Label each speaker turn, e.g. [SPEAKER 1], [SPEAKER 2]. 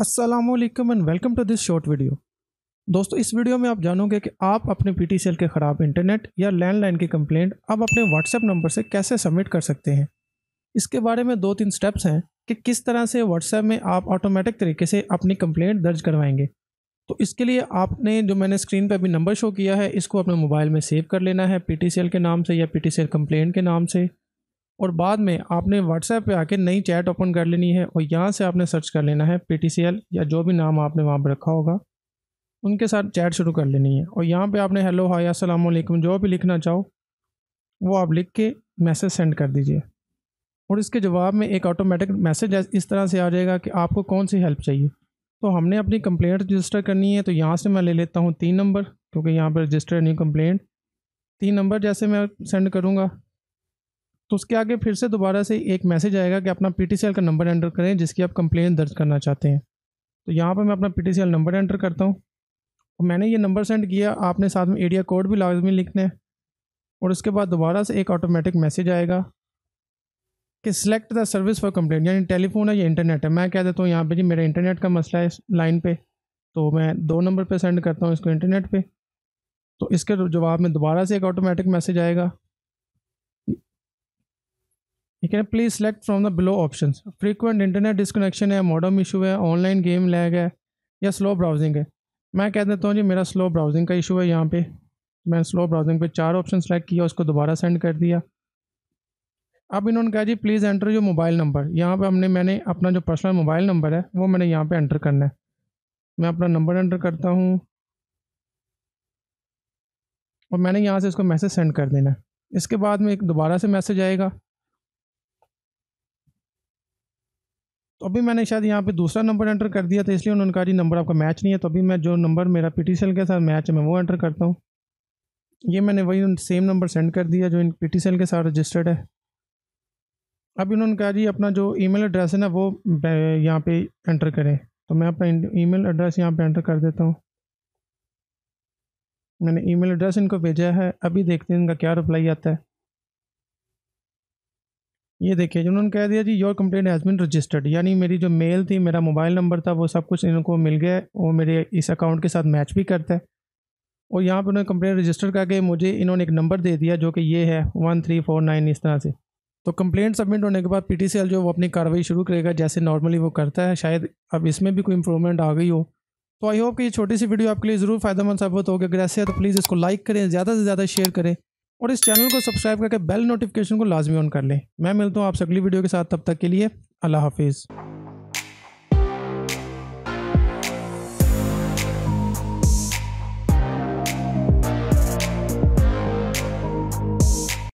[SPEAKER 1] Aslam and welcome to this short video दोस्तों इस video में आप जानोगे कि आप अपने पी टी के ख़राब इंटरनेट या लैंडलाइन की कंप्लेंट अब अपने व्हाट्सएप नंबर से कैसे सबमिट कर सकते हैं इसके बारे में दो तीन स्टेप्स हैं कि किस तरह से व्हाट्सएप में आप ऑटोमेटिक तरीके से अपनी कंप्लेंट दर्ज करवाएंगे तो इसके लिए आपने जो मैंने स्क्रीन पर अभी नंबर शो किया है इसको अपने मोबाइल में सेव कर लेना है पी टी के नाम से या पी टी के नाम से और बाद में आपने व्हाट्सएप पे आके नई चैट ओपन कर लेनी है और यहाँ से आपने सर्च कर लेना है पी या जो भी नाम आपने वहाँ पर रखा होगा उनके साथ चैट शुरू कर लेनी है और यहाँ पे आपने हेलो हाय अस्सलाम वालेकुम जो भी लिखना चाहो वो आप लिख के मैसेज सेंड कर दीजिए और इसके जवाब में एक ऑटोमेटिक मैसेज इस तरह से आ जाएगा कि आपको कौन सी हेल्प चाहिए तो हमने अपनी कंप्लेंट रजिस्टर करनी है तो यहाँ से मैं ले लेता हूँ तीन नंबर क्योंकि यहाँ पर रजिस्टर नहीं कंप्लेंट तीन नंबर जैसे मैं सेंड करूँगा तो उसके आगे फिर से दोबारा से एक मैसेज आएगा कि अपना पी का नंबर एंटर करें जिसकी आप कंप्लेन दर्ज करना चाहते हैं तो यहाँ पर मैं अपना पी नंबर एंटर करता हूँ और मैंने ये नंबर सेंड किया आपने साथ में एरिया कोड भी लाजमी लिखना है और उसके बाद दोबारा से एक ऑटोमेटिक मैसेज आएगा कि select the service for complaint यानी टेलीफोन है या इंटरनेट है मैं कह देता हूँ यहाँ पे जी मेरा इंटरनेट का मसला है इस लाइन पे तो मैं दो नंबर पे सेंड करता हूँ इसको इंटरनेट पे तो इसके जवाब में दोबारा से एक ऑटोमेटिक मैसेज आएगा You can please select from the below option frequent internet disconnection है मॉडर्म इशू है ऑनलाइन गेम लैग है या स्लो ब्राउजिंग है मैं कह देता हूँ जी मेरा स्लो ब्राउजिंग का इशू है यहाँ पे मैंने स्लो ब्राउजिंग पे चार ऑप्शन सेलेक्ट किया उसको दोबारा सेंड कर दिया अब इन्होंने कहा जी प्लीज़ एंटर जो मोबाइल नंबर यहाँ पे हमने मैंने अपना जो पर्सनल मोबाइल नंबर है वो मैंने यहाँ पे एंटर करना है मैं अपना नंबर एंटर करता हूँ और मैंने यहाँ से इसको मैसेज सेंड कर देना है इसके बाद में एक दोबारा से मैसेज आएगा तो अभी मैंने शायद यहाँ पे दूसरा नंबर एंटर कर दिया था इसलिए उन्होंने कहा जी नंबर आपका मैच नहीं है तो अभी मैं जो नंबर मेरा पी के साथ मैच है मैं वो एंटर करता हूँ ये मैंने वही सेम नंबर सेंड कर दिया जो इन पी के साथ रजिस्टर्ड है अब इन्होंने कहा जी अपना जो ईमेल एड्रेस है ना वो यहाँ पे एंटर करें तो मैं अपना ईमेल एड्रेस यहाँ पे एंटर कर देता हूँ मैंने ईमेल एड्रेस इनको भेजा है अभी देखते हैं इनका क्या रिप्लाई आता है ये देखिए उन्होंने कह दिया जी your complaint has been registered यानी मेरी जो मेल थी मेरा मोबाइल नंबर था वो सब कुछ इनको मिल गया वो मेरे इस अकाउंट के साथ मैच भी करता है और यहाँ पर उन्होंने कंप्लेंट रजिस्टर करके मुझे इन्होंने एक नंबर दे दिया जो कि ये है वन थ्री फोर नाइन इस तरह से तो कंप्लेंट सबमिट होने के बाद पी टी सी एल जो वो अपनी कार्रवाई शुरू करेगा जैसे नॉर्मली वो करता है शायद अब इसमें भी कोई इंप्रूवमेंट आ गई हो तो आई होप कि ये छोटी सी वीडियो आपके लिए ज़रूर फायदेमंद साबित होगी अगर ऐसे है तो प्लीज़ इसको लाइक करें ज़्यादा से ज़्यादा शेयर करें और इस चैनल को सब्सक्राइब करके बेल नोटिफिकेशन को लाजमी ऑन कर लें मैं मिलता हूँ आपसे अगली वीडियो के साथ तब तक के लिए अल्लाह हाफिज़